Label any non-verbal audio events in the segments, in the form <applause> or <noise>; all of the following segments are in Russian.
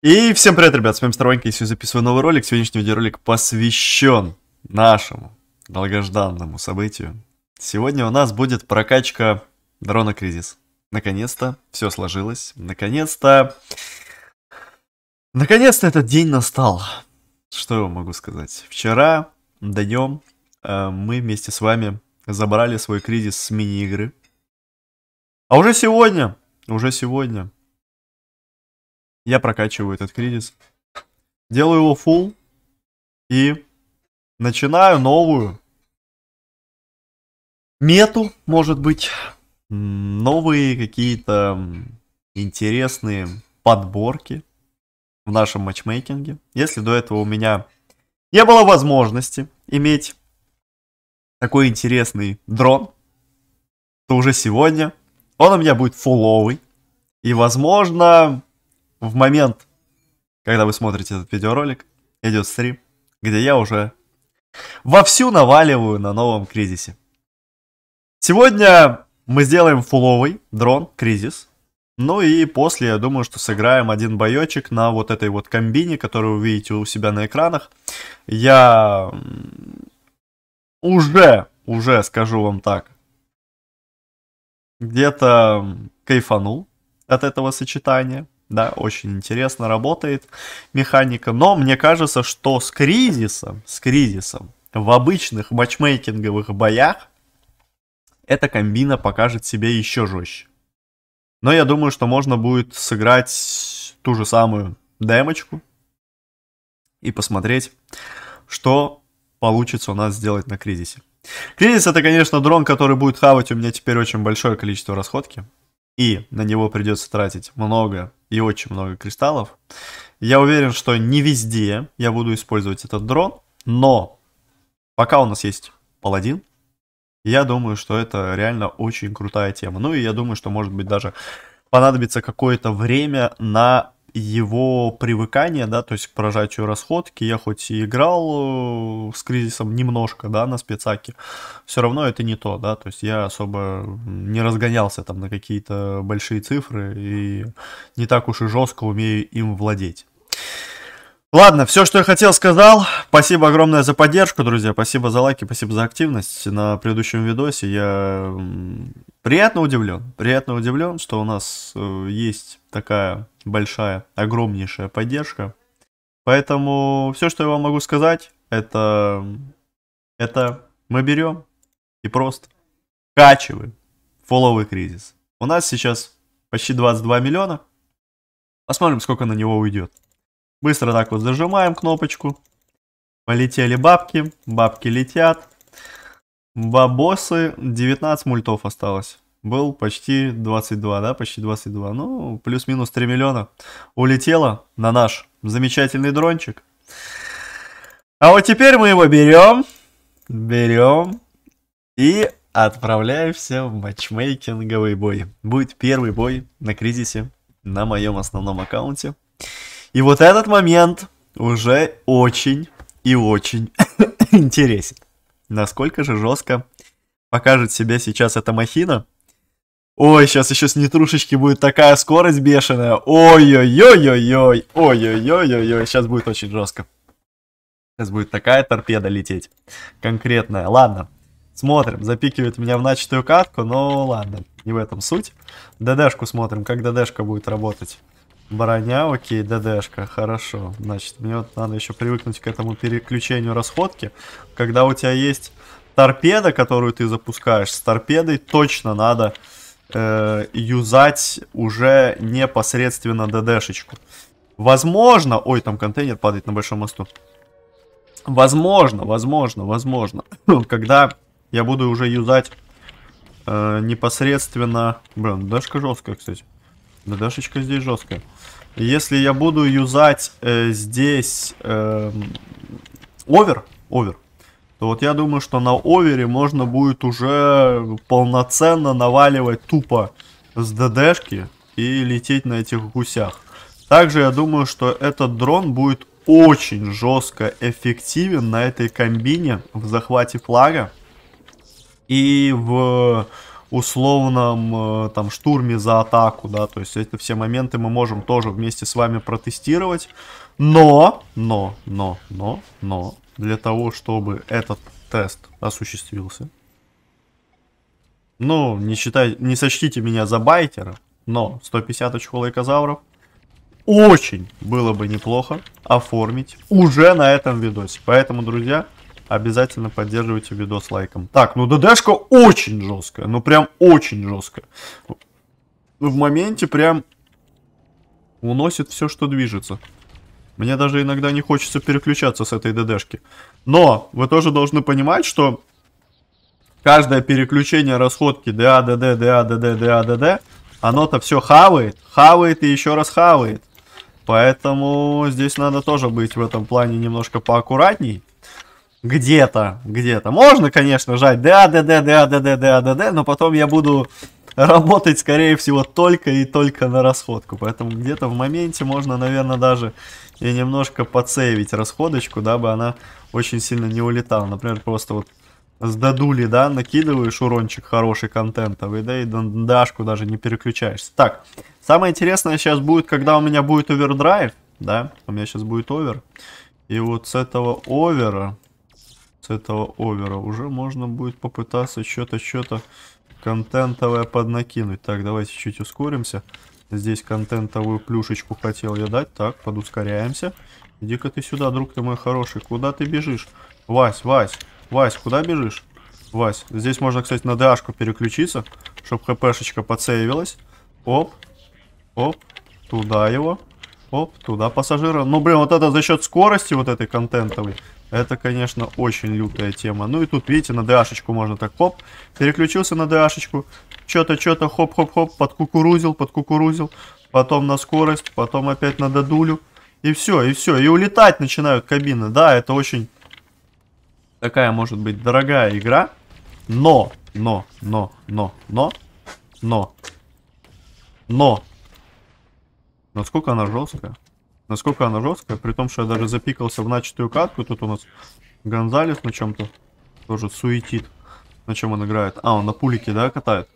И всем привет, ребят, с вами и сегодня записываю новый ролик, сегодняшний видеоролик посвящен нашему долгожданному событию. Сегодня у нас будет прокачка дрона Кризис. Наконец-то все сложилось, наконец-то... Наконец-то этот день настал. Что я могу сказать? Вчера днем э, мы вместе с вами забрали свой кризис с мини-игры. А уже сегодня, уже сегодня я прокачиваю этот кризис. Делаю его full. И начинаю новую мету, может быть. Новые какие-то интересные подборки в нашем матчмейкинге. Если до этого у меня не было возможности иметь такой интересный дрон, то уже сегодня он у меня будет фуловый. И, возможно, в момент, когда вы смотрите этот видеоролик, идет стрим, где я уже вовсю наваливаю на новом кризисе. Сегодня мы сделаем фуловый дрон кризис. Ну и после, я думаю, что сыграем один боечек на вот этой вот комбине, которую вы видите у себя на экранах. Я уже, уже скажу вам так, где-то кайфанул от этого сочетания да, очень интересно работает механика, но мне кажется, что с кризисом, с кризисом в обычных матчмейкинговых боях эта комбина покажет себе еще жестче. Но я думаю, что можно будет сыграть ту же самую демочку и посмотреть, что получится у нас сделать на кризисе. Кризис это, конечно, дрон, который будет хавать у меня теперь очень большое количество расходки. И на него придется тратить много и очень много кристаллов. Я уверен, что не везде я буду использовать этот дрон, но пока у нас есть паладин, я думаю, что это реально очень крутая тема. Ну и я думаю, что может быть даже понадобится какое-то время на его привыкание, да, то есть к прожатию расходки. Я хоть и играл э, с кризисом немножко, да, на спецаке, все равно это не то, да, то есть я особо не разгонялся там на какие-то большие цифры и не так уж и жестко умею им владеть. Ладно, все, что я хотел, сказал. Спасибо огромное за поддержку, друзья. Спасибо за лайки, спасибо за активность на предыдущем видосе. Я приятно удивлен. Приятно удивлен, что у нас э, есть такая большая, огромнейшая поддержка. Поэтому все, что я вам могу сказать, это, это мы берем и просто качиваем фоловый кризис. У нас сейчас почти 22 миллиона. Посмотрим, сколько на него уйдет. Быстро так вот зажимаем кнопочку. Полетели бабки, бабки летят. Бабосы, 19 мультов осталось был почти 22, да, почти 22, ну, плюс-минус 3 миллиона улетело на наш замечательный дрончик. А вот теперь мы его берем, берем и отправляемся в матчмейкинговый бой. Будет первый бой на кризисе на моем основном аккаунте. И вот этот момент уже очень и очень <coughs> интересен. Насколько же жестко покажет себя сейчас эта махина – Ой, сейчас еще с нетрушечки будет такая скорость бешеная. Ой-ой-ой-ой-ой. Ой-ой-ой-ой-ой. Сейчас будет очень жестко. Сейчас будет такая торпеда лететь. Конкретная. Ладно. Смотрим. Запикивает меня в начатую катку, но ладно. Не в этом суть. ДДшку смотрим, как ДДшка будет работать. Броня, окей, ДДшка, хорошо. Значит, мне вот надо еще привыкнуть к этому переключению расходки. Когда у тебя есть торпеда, которую ты запускаешь, с торпедой точно надо Э, юзать уже непосредственно ДДшечку. Возможно, ой, там контейнер падает на большом мосту. Возможно, возможно, возможно, <laughs> ну, когда я буду уже юзать э, непосредственно... Блин, ДДшка жесткая, кстати. ДДшечка здесь жесткая. Если я буду юзать э, здесь э, овер, овер, то вот я думаю, что на овере можно будет уже полноценно наваливать тупо с ДДшки и лететь на этих гусях. Также я думаю, что этот дрон будет очень жестко эффективен на этой комбине в захвате флага и в условном э, там штурме за атаку, да, то есть это все моменты мы можем тоже вместе с вами протестировать, но, но, но, но, но, для того, чтобы этот тест осуществился. Ну, не, считай, не сочтите меня за байтера, но 150 очков лайкозавров очень было бы неплохо оформить уже на этом видосе. Поэтому, друзья, обязательно поддерживайте видос лайком. Так, ну ДДшка очень жесткая, ну прям очень жесткая. В моменте прям уносит все, что движется. Мне даже иногда не хочется переключаться с этой ДДшки. Но вы тоже должны понимать, что каждое переключение расходки ДА, ДД, ДА, ДД, ДА, ДД, оно-то все хавает, хавает и еще раз хавает. Поэтому здесь надо тоже быть в этом плане немножко поаккуратней. Где-то, где-то. Можно, конечно, жать ДА, ДД, ДА, ДД, ДА, ДД, но потом я буду работать, скорее всего, только и только на расходку. Поэтому где-то в моменте можно, наверное, даже и немножко подсейвить расходочку, дабы она очень сильно не улетала. Например, просто вот с дадули, да, накидываешь урончик хороший контентовый, да, и дашку даже не переключаешься. Так, самое интересное сейчас будет, когда у меня будет овердрайв, да, у меня сейчас будет овер. И вот с этого овера, с этого овера уже можно будет попытаться что-то, что-то контентовое поднакинуть. Так, давайте чуть ускоримся. Здесь контентовую плюшечку хотел я дать. Так, подускоряемся. Иди-ка ты сюда, друг ты мой хороший. Куда ты бежишь? Вась, Вась, Вась, куда бежишь? Вась, здесь можно, кстати, на ДАшку переключиться, чтобы хпшечка подсейвилась. Оп, оп, туда его. Оп, туда пассажира. Ну, блин, вот это за счет скорости вот этой контентовой. Это, конечно, очень лютая тема. Ну и тут, видите, на ДАшечку можно так, хоп, переключился на ДАшечку, что-то, что-то, хоп-хоп-хоп, подкукурузил, подкукурузил, потом на скорость, потом опять на додулю. И все, и все, и улетать начинают кабины. Да, это очень такая, может быть, дорогая игра. Но, но, но, но, но, но, но. Насколько она жесткая? Насколько она жесткая, при том, что я даже запикался в начатую катку. Тут у нас Гонзалес на чем-то тоже суетит. На чем он играет? А, он на пулике, да, катает?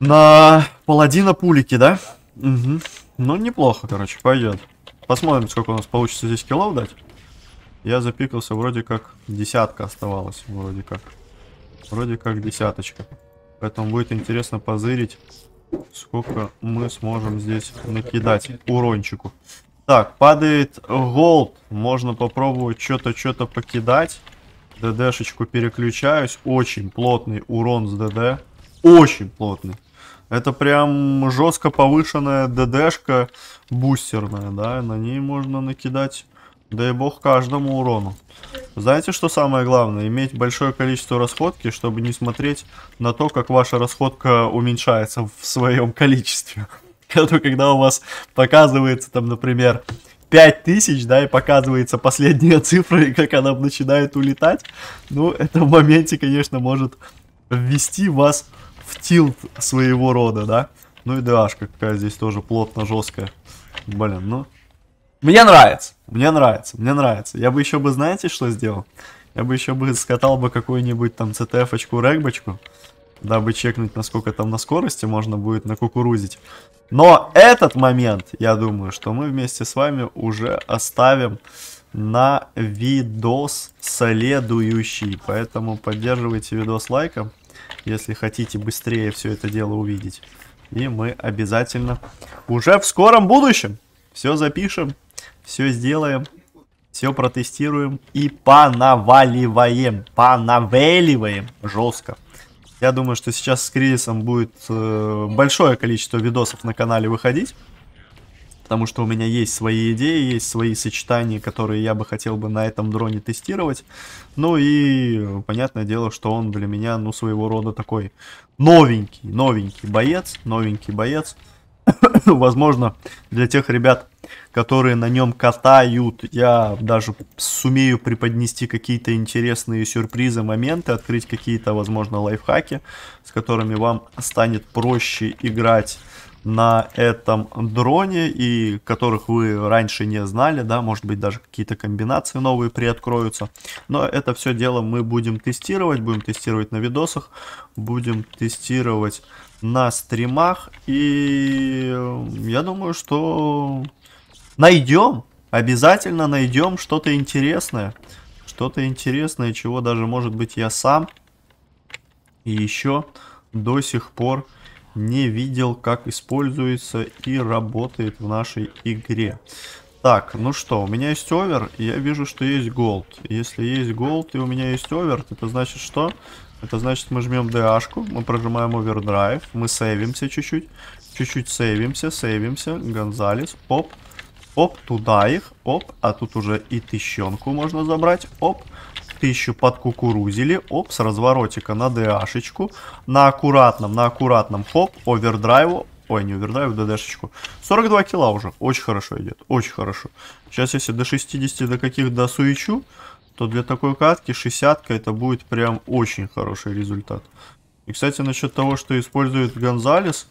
На паладина пулики, да? Угу. Ну, неплохо, короче, пойдет. Посмотрим, сколько у нас получится здесь килов дать. Я запикался, вроде как десятка оставалась, вроде как. Вроде как десяточка. Поэтому будет интересно позырить, сколько мы сможем здесь накидать урончику. Так, падает голд. Можно попробовать что-то, что-то покидать. ДДшечку переключаюсь. Очень плотный урон с ДД. Очень плотный. Это прям жестко повышенная ДДшка бустерная, да. На ней можно накидать Дай бог каждому урону. Знаете, что самое главное? Иметь большое количество расходки, чтобы не смотреть на то, как ваша расходка уменьшается в своем количестве. <laughs> А когда у вас показывается, там, например, 5000, да, и показывается последняя <laughs> цифра, и как она начинает улетать, ну, это в моменте, конечно, может ввести вас в тилт своего рода, да. Ну и драшка какая здесь тоже плотно жесткая. Блин, ну, мне нравится. Мне нравится, мне нравится. Я бы еще бы, знаете, что сделал? Я бы еще бы скатал бы какую-нибудь там CTF очку рэгбочку, дабы чекнуть, насколько там на скорости можно будет накукурузить. Но этот момент, я думаю, что мы вместе с вами уже оставим на видос следующий. Поэтому поддерживайте видос лайком, если хотите быстрее все это дело увидеть. И мы обязательно уже в скором будущем все запишем все сделаем, все протестируем и понаваливаем, понавеливаем жестко. Я думаю, что сейчас с кризисом будет э, большое количество видосов на канале выходить. Потому что у меня есть свои идеи, есть свои сочетания, которые я бы хотел бы на этом дроне тестировать. Ну и понятное дело, что он для меня, ну, своего рода такой новенький, новенький боец, новенький боец. <coughs> возможно, для тех ребят, которые на нем катают, я даже сумею преподнести какие-то интересные сюрпризы, моменты, открыть какие-то, возможно, лайфхаки, с которыми вам станет проще играть на этом дроне, и которых вы раньше не знали, да, может быть даже какие-то комбинации новые приоткроются. Но это все дело мы будем тестировать, будем тестировать на видосах, будем тестировать на стримах, и я думаю, что найдем, обязательно найдем что-то интересное, что-то интересное, чего даже, может быть, я сам и еще до сих пор не не видел, как используется и работает в нашей игре. Так, ну что, у меня есть овер, и я вижу, что есть голд. Если есть голд и у меня есть овер, это значит что? Это значит, мы жмем дашку, мы прожимаем овердрайв, мы сейвимся чуть-чуть, чуть-чуть сейвимся, сейвимся, Гонзалес, оп, оп, туда их, оп, а тут уже и тыщенку можно забрать, оп, тысячу подкукурузили, оп, с разворотика на ДАшечку, на аккуратном, на аккуратном, хоп, овердрайву, ой, не овердрайву, ДДшечку, 42 кило уже, очень хорошо идет, очень хорошо. Сейчас, если до 60 до каких до суечу, то для такой катки 60 это будет прям очень хороший результат. И, кстати, насчет того, что использует Гонзалес,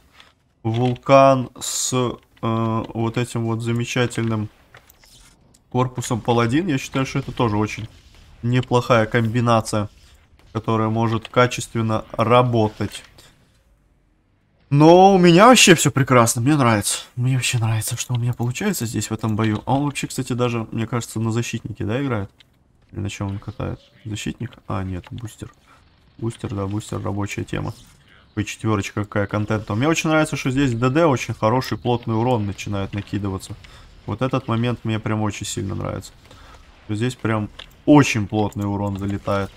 вулкан с э, вот этим вот замечательным корпусом паладин, я считаю, что это тоже очень неплохая комбинация, которая может качественно работать. Но у меня вообще все прекрасно, мне нравится. Мне вообще нравится, что у меня получается здесь в этом бою. А он вообще, кстати, даже, мне кажется, на защитнике, да, играет? Или на чем он катает? Защитник? А, нет, бустер. Бустер, да, бустер, рабочая тема. И четверочка какая контента. Мне очень нравится, что здесь ДД очень хороший плотный урон начинает накидываться. Вот этот момент мне прям очень сильно нравится. Здесь прям очень плотный урон залетает.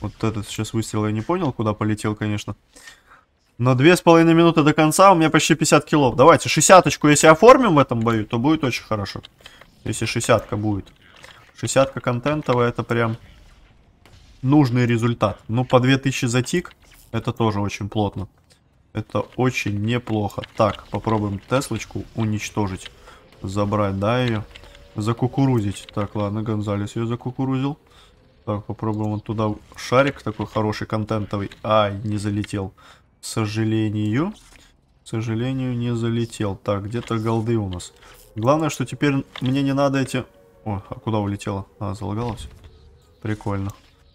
Вот этот сейчас выстрел я не понял, куда полетел, конечно. Но две с половиной минуты до конца, у меня почти 50 килов. Давайте, шестяточку, если оформим в этом бою, то будет очень хорошо. Если шестятка будет. Шестятка контентовая, это прям нужный результат. Ну, по 2000 за тик, это тоже очень плотно. Это очень неплохо. Так, попробуем Теслочку уничтожить. Забрать, да, ее закукурузить. Так, ладно, Гонзалес ее закукурузил. Так, попробуем вот туда шарик такой хороший, контентовый. Ай, не залетел. К сожалению. К сожалению, не залетел. Так, где-то голды у нас. Главное, что теперь мне не надо эти... О, а куда улетела? А, залагалось. Прикольно.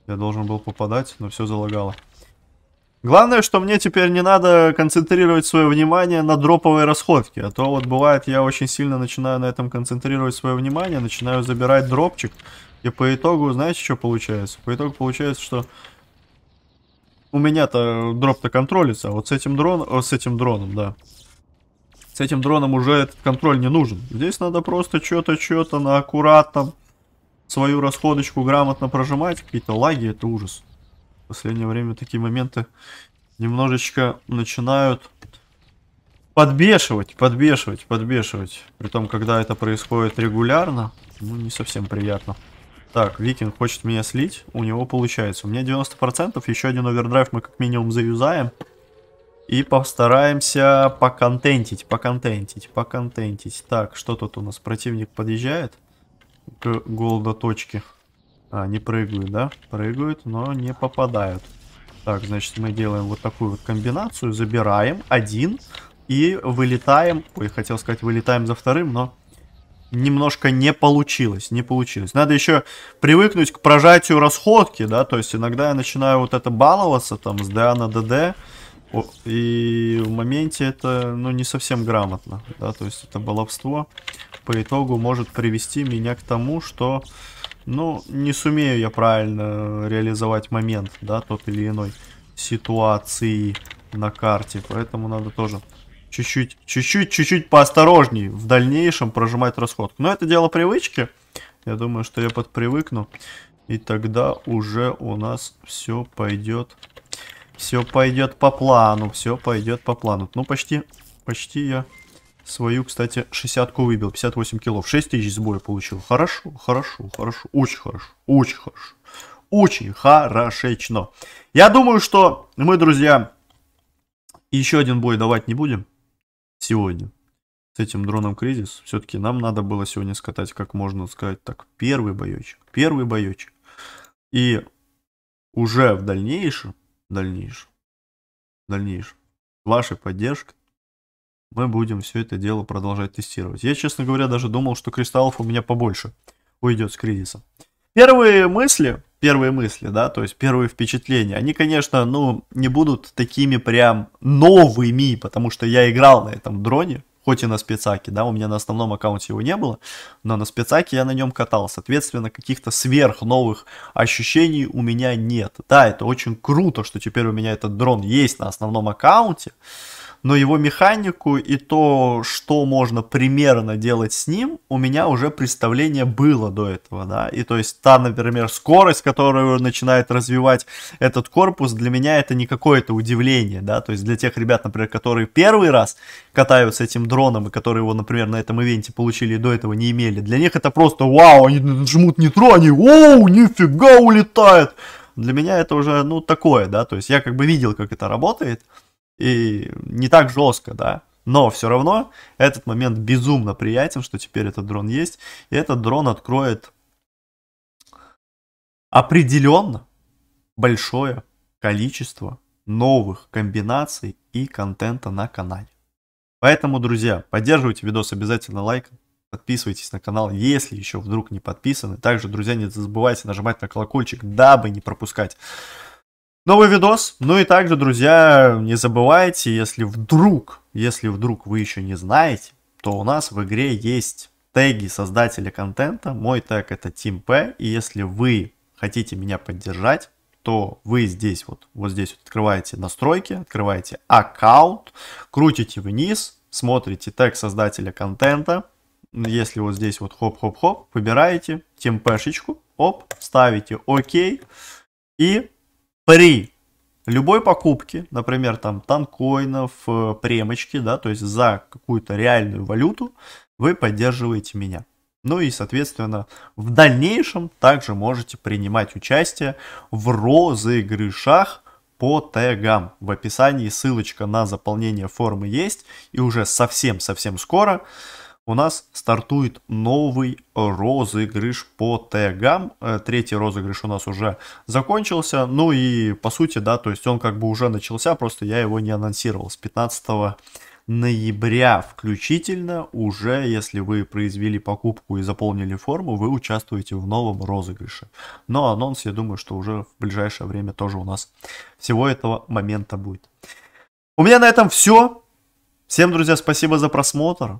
Я должен был попадать, но все залагало. Главное, что мне теперь не надо концентрировать свое внимание на дроповой расходке, а то вот бывает, я очень сильно начинаю на этом концентрировать свое внимание, начинаю забирать дропчик, и по итогу, знаете, что получается? По итогу получается, что у меня-то дроп-то контролится, а вот с этим дроном, о, э, с этим дроном, да. С этим дроном уже этот контроль не нужен. Здесь надо просто что-то, что-то на аккуратном свою расходочку грамотно прожимать. Какие-то лаги, это ужас. В последнее время такие моменты немножечко начинают подбешивать, подбешивать, подбешивать. При том, когда это происходит регулярно, ну, не совсем приятно. Так, Викинг хочет меня слить, у него получается. У меня 90%, еще один овердрайв мы как минимум заюзаем. И постараемся поконтентить, поконтентить, поконтентить. Так, что тут у нас? Противник подъезжает к голдоточке. точке. А, не прыгают, да? Прыгают, но не попадают. Так, значит, мы делаем вот такую вот комбинацию. Забираем один и вылетаем. Ой, хотел сказать, вылетаем за вторым, но немножко не получилось, не получилось. Надо еще привыкнуть к прожатию расходки, да, то есть иногда я начинаю вот это баловаться там с ДА на ДД, и в моменте это, ну, не совсем грамотно, да, то есть это баловство по итогу может привести меня к тому, что ну, не сумею я правильно реализовать момент, да, тот или иной ситуации на карте. Поэтому надо тоже чуть-чуть, чуть-чуть, чуть-чуть поосторожней в дальнейшем прожимать расходку. Но это дело привычки. Я думаю, что я подпривыкну. И тогда уже у нас все пойдет, все пойдет по плану, все пойдет по плану. Ну, почти, почти я Свою, кстати, 60-ку выбил. 58 килов. 6 тысяч сбоя получил. Хорошо, хорошо, хорошо. Очень хорошо. Очень хорошо. Очень хорошечно. Я думаю, что мы, друзья, еще один бой давать не будем сегодня. С этим дроном кризис. Все-таки нам надо было сегодня скатать, как можно сказать так, первый боечек. Первый боечек. И уже в дальнейшем, в дальнейшем, в дальнейшем, ваша поддержка мы будем все это дело продолжать тестировать. Я, честно говоря, даже думал, что кристаллов у меня побольше уйдет с кризиса. Первые мысли, первые мысли, да, то есть первые впечатления, они, конечно, ну, не будут такими прям новыми, потому что я играл на этом дроне, хоть и на спецаке, да, у меня на основном аккаунте его не было, но на спецаке я на нем катал, соответственно, каких-то сверх новых ощущений у меня нет. Да, это очень круто, что теперь у меня этот дрон есть на основном аккаунте, но его механику и то, что можно примерно делать с ним, у меня уже представление было до этого, да, и то есть та, например, скорость, которую начинает развивать этот корпус, для меня это не какое-то удивление, да, то есть для тех ребят, например, которые первый раз катаются этим дроном, и которые его, например, на этом ивенте получили и до этого не имели, для них это просто вау, они жмут нитро, они, оу, нифига улетает, для меня это уже, ну, такое, да, то есть я как бы видел, как это работает, и не так жестко, да. Но все равно этот момент безумно приятен, что теперь этот дрон есть. И этот дрон откроет определенно большое количество новых комбинаций и контента на канале. Поэтому, друзья, поддерживайте видос обязательно лайком, подписывайтесь на канал, если еще вдруг не подписаны. Также, друзья, не забывайте нажимать на колокольчик, дабы не пропускать новый видос. Ну и также, друзья, не забывайте, если вдруг, если вдруг вы еще не знаете, то у нас в игре есть теги создателя контента. Мой тег это Team P, и если вы хотите меня поддержать, то вы здесь вот, вот здесь вот открываете настройки, открываете аккаунт, крутите вниз, смотрите тег создателя контента. Если вот здесь вот хоп-хоп-хоп, выбираете темпешечку, оп, ставите ОК и при любой покупке, например, там танкоинов, э, премочки, да, то есть за какую-то реальную валюту, вы поддерживаете меня. Ну и, соответственно, в дальнейшем также можете принимать участие в розыгрышах по тегам. В описании ссылочка на заполнение формы есть. И уже совсем-совсем скоро у нас стартует новый розыгрыш по тегам. Э, третий розыгрыш у нас уже закончился. Ну и по сути, да, то есть он как бы уже начался, просто я его не анонсировал. С 15 ноября включительно уже, если вы произвели покупку и заполнили форму, вы участвуете в новом розыгрыше. Но анонс, я думаю, что уже в ближайшее время тоже у нас всего этого момента будет. У меня на этом все. Всем, друзья, спасибо за просмотр.